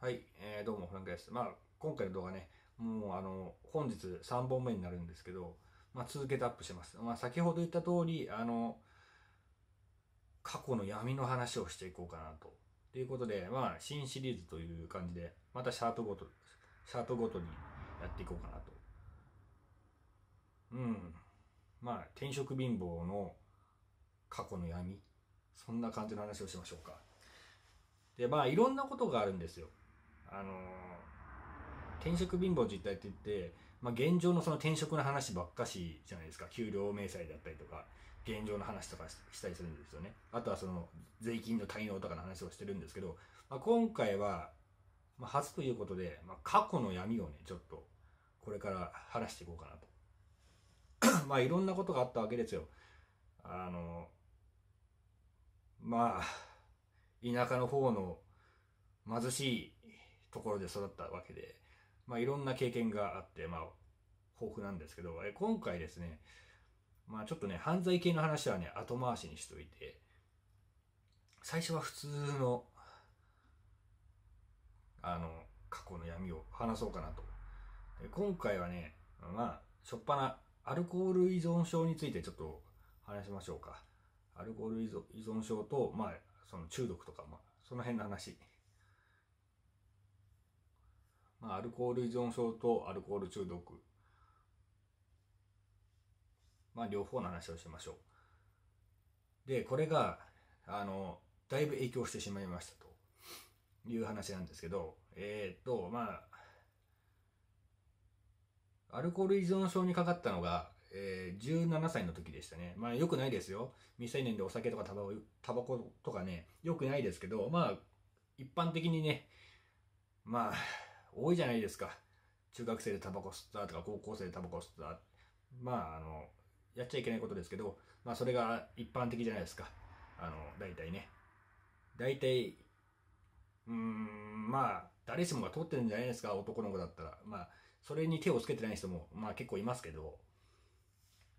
はい、えー、どうも、フランクです。まあ、今回の動画ね、もうあの、本日3本目になるんですけど、まあ、続けてアップしてます。まあ、先ほど言った通り、あの、過去の闇の話をしていこうかなと。ということで、まあ、新シリーズという感じで、またシャープごと、シャープごとにやっていこうかなと。うん。まあ、転職貧乏の過去の闇。そんな感じの話をしましょうか。で、まあ、いろんなことがあるんですよ。あの転職貧乏実態って言って、まあ、現状のその転職の話ばっかしじゃないですか給料明細だったりとか現状の話とかしたりするんですよねあとはその税金の滞納とかの話をしてるんですけど、まあ、今回は、まあ、初ということで、まあ、過去の闇をねちょっとこれから話していこうかなと まあいろんなことがあったわけですよあのまあ田舎の方の貧しいところで育ったわけで、まあ、いろんな経験があって、まあ、豊富なんですけど、え今回ですね、まあ、ちょっとね、犯罪系の話はね、後回しにしといて、最初は普通の、あの、過去の闇を話そうかなと。今回はね、まあ、しょっぱなアルコール依存症についてちょっと話しましょうか。アルコール依存症と、まあ、その中毒とか、まあ、その辺の話。まあ、アルコール依存症とアルコール中毒、まあ、両方の話をしましょう。で、これが、あの、だいぶ影響してしまいましたという話なんですけど、えー、っと、まあ、アルコール依存症にかかったのが、えー、17歳の時でしたね。まあ、よくないですよ。未成年でお酒とかタバタバコとかね、よくないですけど、まあ、一般的にね、まあ、多いじゃないですか。中学生でタバコ吸ったとか、高校生でタバコ吸った。まあ、あの、やっちゃいけないことですけど、まあ、それが一般的じゃないですか。あの、大体ね。大体、うーん、まあ、誰しもが通ってるんじゃないですか、男の子だったら。まあ、それに手をつけてない人も、まあ結構いますけど、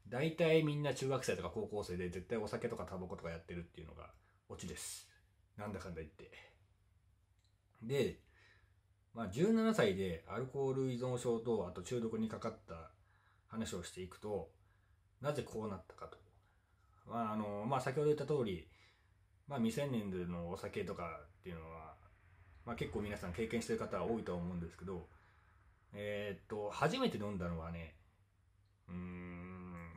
大体みんな中学生とか高校生で絶対お酒とかタバコとかやってるっていうのがオチです。なんだかんだ言って。で、まあ、17歳でアルコール依存症とあと中毒にかかった話をしていくと、なぜこうなったかと。まあ、あの、まあ、先ほど言った通り、まあ、未成年でのお酒とかっていうのは、まあ、結構皆さん経験してる方は多いとは思うんですけど、えー、っと、初めて飲んだのはね、うーん、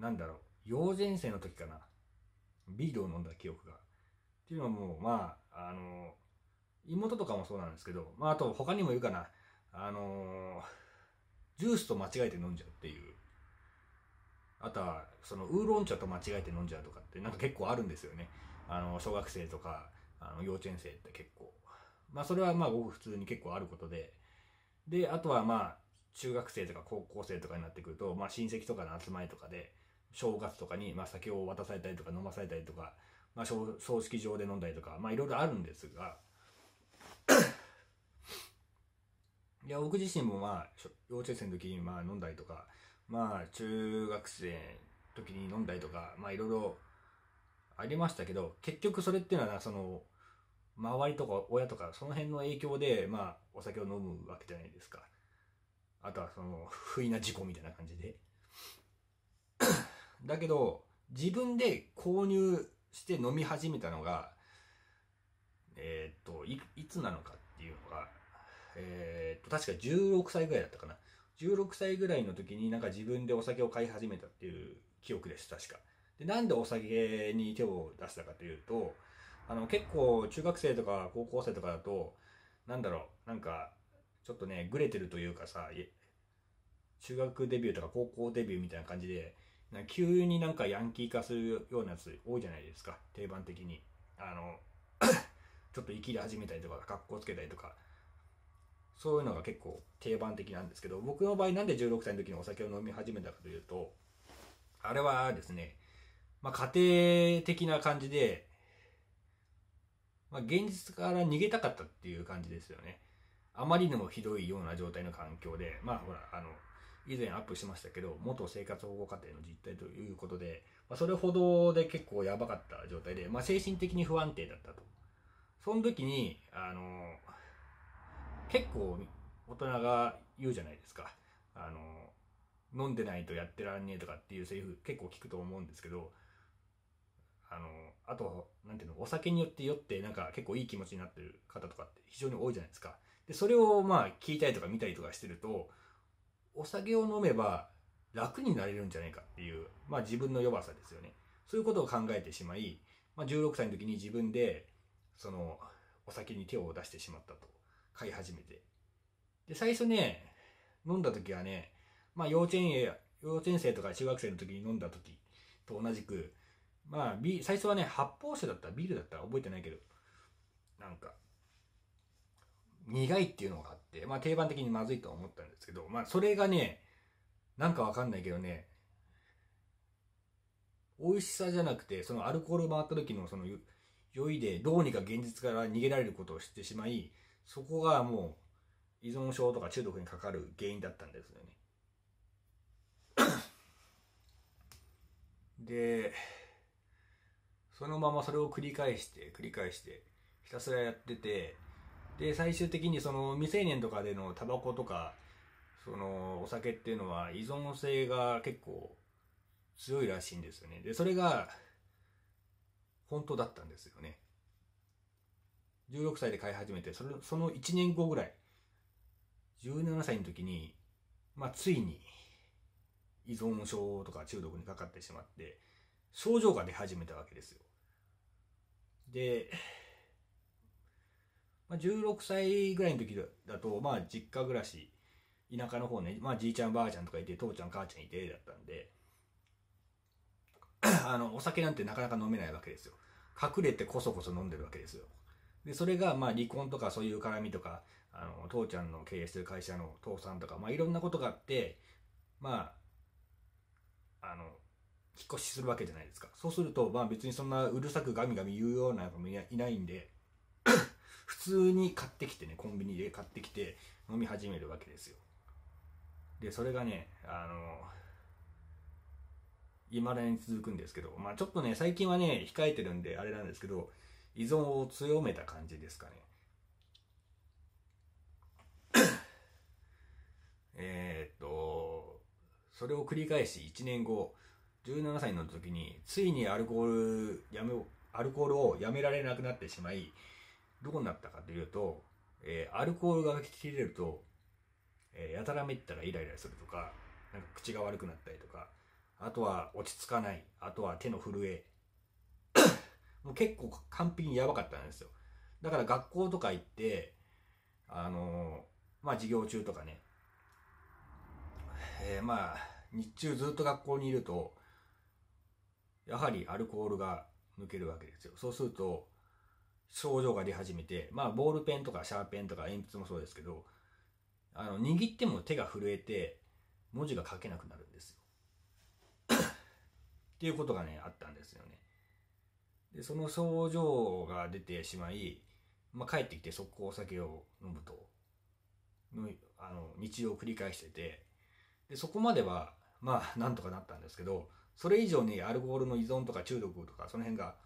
なんだろう、幼児園生の時かな。ビールを飲んだ記憶が。っていうのはもう、まあ、あの、妹とかもそうなんですけど、まあ、あと他にもいるかな。あのー、ジュースと間違えて飲んじゃうっていう。あとは、その、ウーロン茶と間違えて飲んじゃうとかって、なんか結構あるんですよね。あの、小学生とか、あの、幼稚園生って結構。まあ、それはまあ、ごく普通に結構あることで。で、あとはまあ、中学生とか高校生とかになってくると、まあ、親戚とかの集まりとかで、正月とかに、まあ、酒を渡されたりとか飲まされたりとか、まあ、葬式場で飲んだりとか、まあ、いろいろあるんですが、いや、僕自身もまあ、幼稚園の時にまあ飲んだりとか、まあ、中学生の時に飲んだりとか、まあいろいろありましたけど、結局それっていうのは、その、周りとか親とか、その辺の影響で、まあ、お酒を飲むわけじゃないですか。あとはその、不意な事故みたいな感じで。だけど、自分で購入して飲み始めたのが、えー、っとい、いつなのかっていうのが、えー、っと、確か16歳ぐらいだったかな。16歳ぐらいの時になんか自分でお酒を買い始めたっていう記憶です、確か。で、なんでお酒に手を出したかというと、あの、結構中学生とか高校生とかだと、なんだろう、なんか、ちょっとね、ぐれてるというかさ、中学デビューとか高校デビューみたいな感じで、な急になんかヤンキー化するようなやつ多いじゃないですか、定番的に。あの、ちょっと生きり始めたりとか、格好つけたりとか。そういうのが結構定番的なんですけど、僕の場合なんで16歳の時にお酒を飲み始めたかというと、あれはですね、まあ、家庭的な感じで、まあ、現実から逃げたかったっていう感じですよね。あまりにもひどいような状態の環境で、まあほら、あの、以前アップしましたけど、元生活保護家庭の実態ということで、まあ、それほどで結構やばかった状態で、まあ、精神的に不安定だったと。その時に、あの、結構大人が言うじゃないですか。あの、飲んでないとやってらんねえとかっていうセリフ結構聞くと思うんですけど、あの、あと、なんていうの、お酒によって酔ってなんか結構いい気持ちになってる方とかって非常に多いじゃないですか。で、それをまあ聞いたりとか見たりとかしてると、お酒を飲めば楽になれるんじゃないかっていう、まあ自分の弱さですよね。そういうことを考えてしまい、まあ16歳の時に自分で、その、お酒に手を出してしまったと買い始めて。で、最初ね、飲んだ時はね、まあ幼稚園や、幼稚園生とか中学生の時に飲んだ時と同じく、まあビ、最初はね、発泡酒だったビールだった覚えてないけど、なんか、苦いっていうのがあって、まあ定番的にまずいとは思ったんですけど、まあそれがね、なんかわかんないけどね、美味しさじゃなくて、そのアルコール回った時のその酔いでどうにか現実から逃げられることを知ってしまい、そこがもう依存症とか中毒にかかる原因だったんですよね。で、そのままそれを繰り返して繰り返してひたすらやってて、で、最終的にその未成年とかでのタバコとか、そのお酒っていうのは依存性が結構強いらしいんですよね。で、それが本当だったんですよね。16歳で飼い始めて、それその1年後ぐらい、17歳の時に、まあ、ついに、依存症とか中毒にかかってしまって、症状が出始めたわけですよ。で、まあ、16歳ぐらいの時だと、まあ、実家暮らし、田舎の方ね、まあ、じいちゃんばあちゃんとかいて、父ちゃん母ちゃんいて、だったんで、あの、お酒なんてなかなか飲めないわけですよ。隠れてこそこそ飲んでるわけですよ。で、それが、まあ、離婚とかそういう絡みとか、あの、父ちゃんの経営してる会社の倒産とか、まあ、いろんなことがあって、まあ、あの、引っ越しするわけじゃないですか。そうすると、まあ、別にそんなうるさくガミガミ言うような子もいないんで、普通に買ってきてね、コンビニで買ってきて飲み始めるわけですよ。で、それがね、あの、未だに続くんですけど、まあちょっとね、最近はね、控えてるんで、あれなんですけど、依存を強めた感じですかね。えっと、それを繰り返し1年後、17歳の時に、ついにアルコールやめ、アルコールをやめられなくなってしまい、どこになったかというと、えー、アルコールが切れると、えー、やたらめったらイライラするとか、なんか口が悪くなったりとか、あとは落ち着かない、あとは手の震え、もう結構完璧にやばかったんですよ。だから学校とか行って、あのー、まあ、授業中とかね、えー、まあ、日中ずっと学校にいると、やはりアルコールが抜けるわけですよ。そうすると、症状が出始めて、まあ、ボールペンとかシャーペンとか鉛筆もそうですけど、あの、握っても手が震えて、文字が書けなくなるんですよ。っていうことがね、あったんですよね。で、その症状が出てしまい、まあ、帰ってきて速攻お酒を飲むと、のあの日常を繰り返してて、で、そこまでは、まあ、なんとかなったんですけど、それ以上にアルコールの依存とか中毒とか、その辺が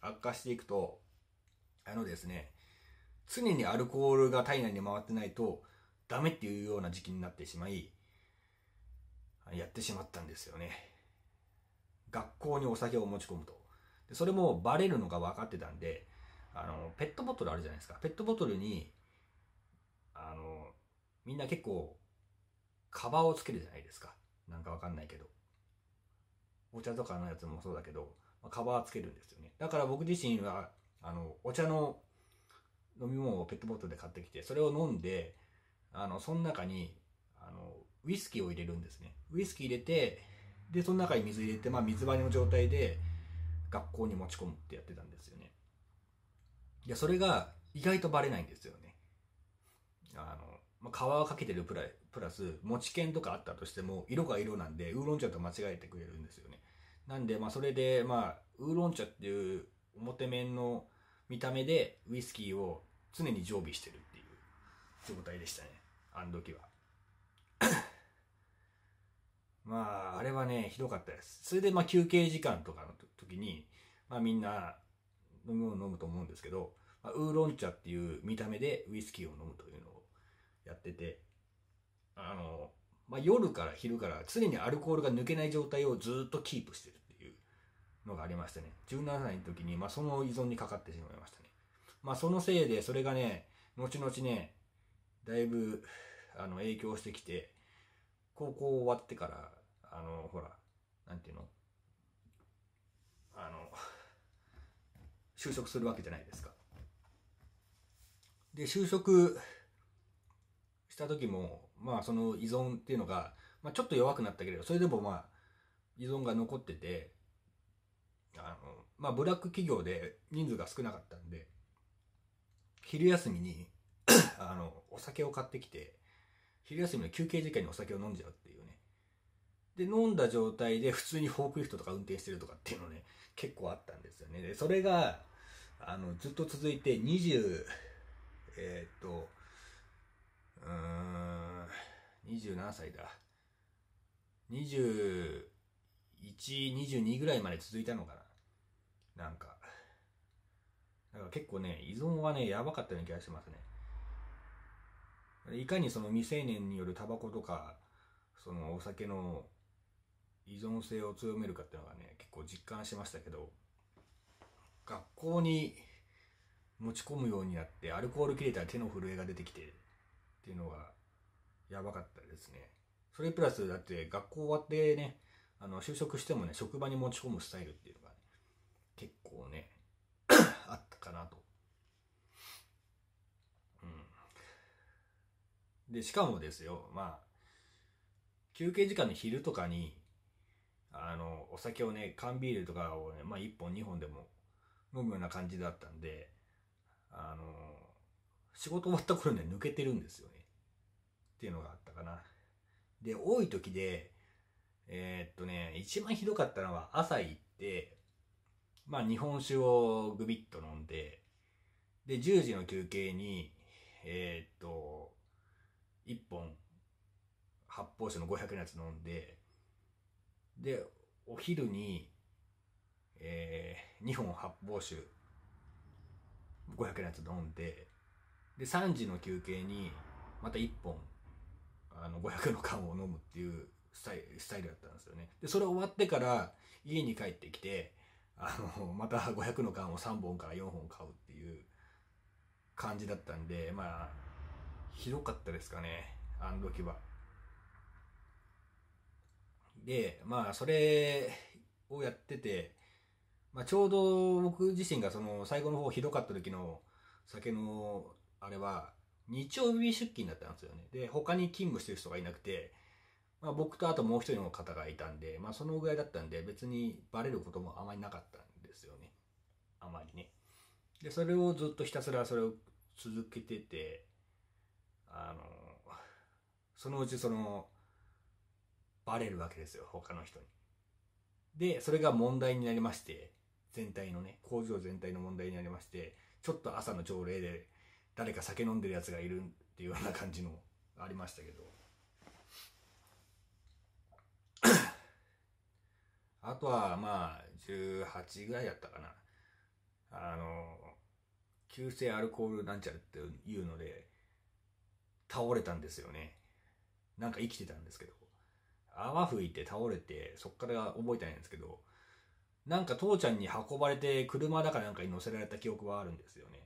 悪化していくと、あのですね、常にアルコールが体内に回ってないとダメっていうような時期になってしまい、やってしまったんですよね。学校にお酒を持ち込むと。でそれもバレるのが分かってたんで、あの、ペットボトルあるじゃないですか。ペットボトルに、あの、みんな結構、カバーをつけるじゃないですか。なんかわかんないけど。お茶とかのやつもそうだけど、まあ、カバーつけるんですよね。だから僕自身は、あの、お茶の飲み物をペットボトルで買ってきて、それを飲んで、あの、その中に、あの、ウイスキーを入れるんですね。ウイスキー入れて、でその中に水入れて、まあ、水張りの状態で学校に持ち込むってやってたんですよねいやそれが意外とバレないんですよねあの、まあ、皮をかけてるプラプラス持ち券とかあったとしても色が色なんでウーロン茶と間違えてくれるんですよねなんでまあそれでまあウーロン茶っていう表面の見た目でウイスキーを常に常備してるっていう状態でしたねあの時はまあ、あれはね、ひどかったです。それで、まあ、休憩時間とかの時に、まあ、みんな飲む飲むと思うんですけど、まあ、ウーロン茶っていう見た目でウイスキーを飲むというのをやってて、あの、まあ、夜から昼から常にアルコールが抜けない状態をずっとキープしてるっていうのがありましたね。17歳の時に、まあ、その依存にかかってしまいましたね。まあ、そのせいで、それがね、後々ね、だいぶ、あの、影響してきて、高校終わってからあのほらなんていうのあの就職するわけじゃないですか。で就職した時もまあその依存っていうのが、まあ、ちょっと弱くなったけれどそれでもまあ依存が残っててあのまあブラック企業で人数が少なかったんで昼休みにあのお酒を買ってきて昼休みの休憩時間にお酒を飲んじゃうっていうねで、飲んだ状態で普通にフォークリフトとか運転してるとかっていうのね、結構あったんですよね。で、それが、あの、ずっと続いて20、えー、っと、うーん、27歳だ。21、22ぐらいまで続いたのかな。なんか。だから結構ね、依存はね、やばかったような気がしますね。いかにその未成年によるタバコとか、そのお酒の依存性を強めるかっていうのがね結構実感しましたけど学校に持ち込むようになってアルコール切れたら手の震えが出てきてっていうのがやばかったですねそれプラスだって学校終わってねあの就職してもね職場に持ち込むスタイルっていうのが、ね、結構ね あったかなとうんでしかもですよまあ休憩時間の昼とかにあの、お酒をね、缶ビールとかをね、まあ1本2本でも飲むような感じだったんで、あの、仕事終わった頃ね、抜けてるんですよね。っていうのがあったかな。で、多い時で、えー、っとね、一番ひどかったのは朝行って、まあ日本酒をグビッと飲んで、で、10時の休憩に、えー、っと、1本、発泡酒の500のやつ飲んで、で、お昼に、えー、2本発泡酒、500円のやつ飲んで、で、3時の休憩に、また1本、あの、500円の缶を飲むっていうスタイル、スタイルだったんですよね。で、それ終わってから、家に帰ってきて、あの、また500の缶を3本から4本買うっていう感じだったんで、まあ、ひどかったですかね、あの時は。で、まあ、それをやってて、まあ、ちょうど僕自身がその最後の方ひどかった時の酒のあれは日曜日出勤だったんですよね。で、他に勤務してる人がいなくて、まあ、僕とあともう一人の方がいたんで、まあ、そのぐらいだったんで別にバレることもあまりなかったんですよね。あまりね。で、それをずっとひたすらそれを続けてて、あの、そのうちその、バレるわけですよ、他の人に。で、それが問題になりまして、全体のね、工場全体の問題になりまして、ちょっと朝の朝礼で誰か酒飲んでる奴がいるっていうような感じのありましたけど。あとは、まあ、18ぐらいだったかな。あの、急性アルコールなんちゃらっていうので、倒れたんですよね。なんか生きてたんですけど。泡吹いて倒れて、そっから覚えてないんですけど、なんか父ちゃんに運ばれて車だからなんかに乗せられた記憶はあるんですよね。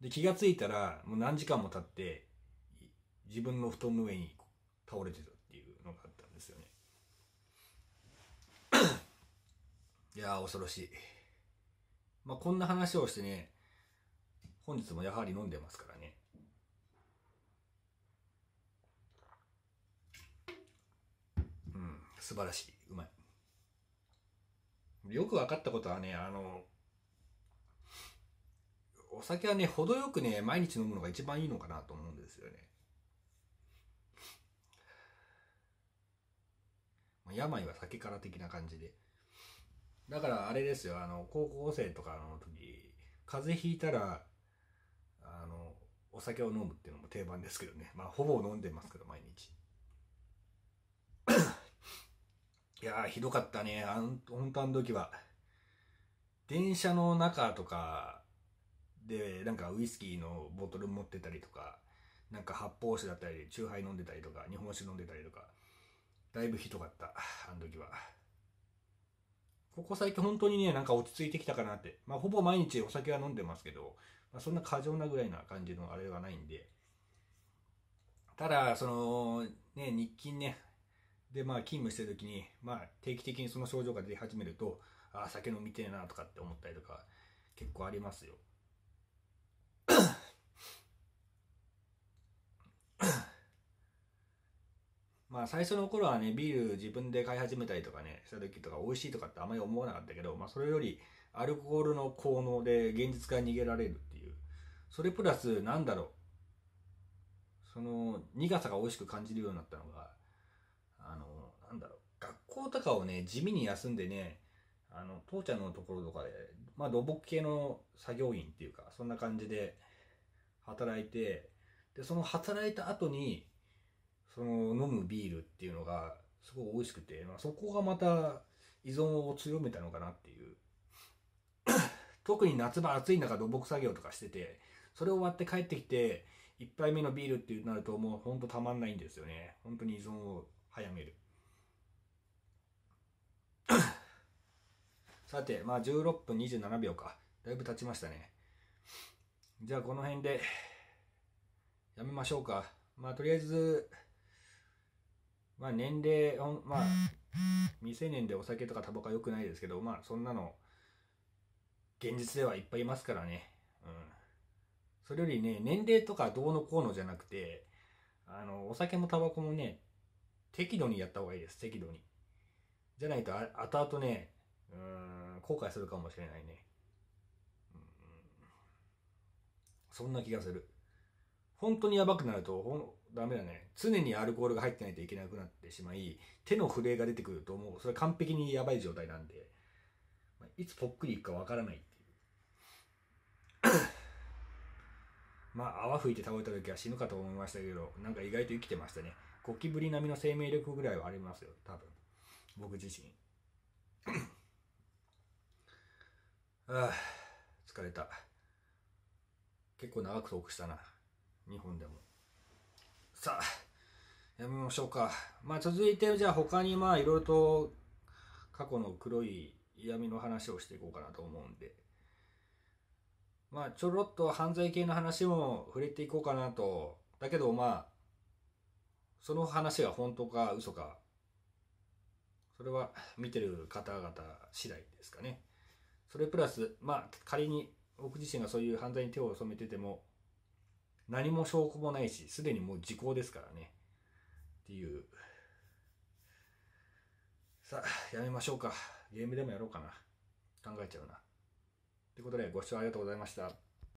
で、気がついたらもう何時間も経って、自分の布団の上に倒れてたっていうのがあったんですよね。いやー恐ろしい。まあ、こんな話をしてね、本日もやはり飲んでますからね。素晴らしい。うまい。よく分かったことはね、あの、お酒はね、程よくね、毎日飲むのが一番いいのかなと思うんですよね。病は酒から的な感じで。だからあれですよ、あの、高校生とかの時、風邪ひいたら、あの、お酒を飲むっていうのも定番ですけどね。まあ、ほぼ飲んでますけど、いやー、ひどかったね。あん、本当あの時は。電車の中とかで、なんかウイスキーのボトル持ってたりとか、なんか発泡酒だったり、チューハイ飲んでたりとか、日本酒飲んでたりとか、だいぶひどかった。あの時は。ここ最近本当にね、なんか落ち着いてきたかなって。まあ、ほぼ毎日お酒は飲んでますけど、まあ、そんな過剰なぐらいな感じのあれはないんで。ただ、その、ね、日勤ね、で、まあ、勤務してる時に、まあ、定期的にその症状が出始めると、ああ、酒飲みてえなとかって思ったりとか、結構ありますよ。まあ最初の頃はね、ビール自分で買い始めたりとかね、した時とか美味しいとかってあまり思わなかったけど、まあそれよりアルコールの効能で現実から逃げられるっていう。それプラスなんだろう。その苦さが美味しく感じるようになったのが、校とかをね、地味に休んでね、あの、父ちゃんのところとかで、まあ土木系の作業員っていうか、そんな感じで働いて、で、その働いた後に、その飲むビールっていうのがすごい美味しくて、まあ、そこがまた依存を強めたのかなっていう。特に夏場暑い中土木作業とかしてて、それ終わって帰ってきて、1杯目のビールってなるともうほんとたまんないんですよね。本当に依存を早める。さて、まあ16分27秒か。だいぶ経ちましたね。じゃあこの辺で、やめましょうか。まあとりあえず、まあ年齢、まあ、未成年でお酒とかタバコは良くないですけど、まあそんなの、現実ではいっぱいいますからね。うん。それよりね、年齢とかどうのこうのじゃなくて、あの、お酒もタバコもね、適度にやった方がいいです。適度に。じゃないとあ、後々ね、うん、後悔するかもしれないね。そんな気がする。本当にやばくなると、ほん、ダメだね。常にアルコールが入ってないといけなくなってしまい、手の震えが出てくると、もうそれ完璧にやばい状態なんで、まいつぽっくりいくかわからないっていう。まあ、泡吹いて倒れた時は死ぬかと思いましたけど、なんか意外と生きてましたね。ゴキブリ並みの生命力ぐらいはありますよ、多分。僕自身。ああ、疲れた。結構長くトークしたな。日本でも。さあ、やめましょうか。まあ続いて、じゃあ他にまあいろいろと過去の黒い嫌味の話をしていこうかなと思うんで。まあちょろっと犯罪系の話も触れていこうかなと。だけどまあ、その話が本当か嘘か、それは見てる方々次第ですかね。それプラス、まあ、仮に僕自身がそういう犯罪に手を染めてても、何も証拠もないし、すでにもう時効ですからね。っていう。さあ、やめましょうか。ゲームでもやろうかな。考えちゃうな。ということで、ご視聴ありがとうございました。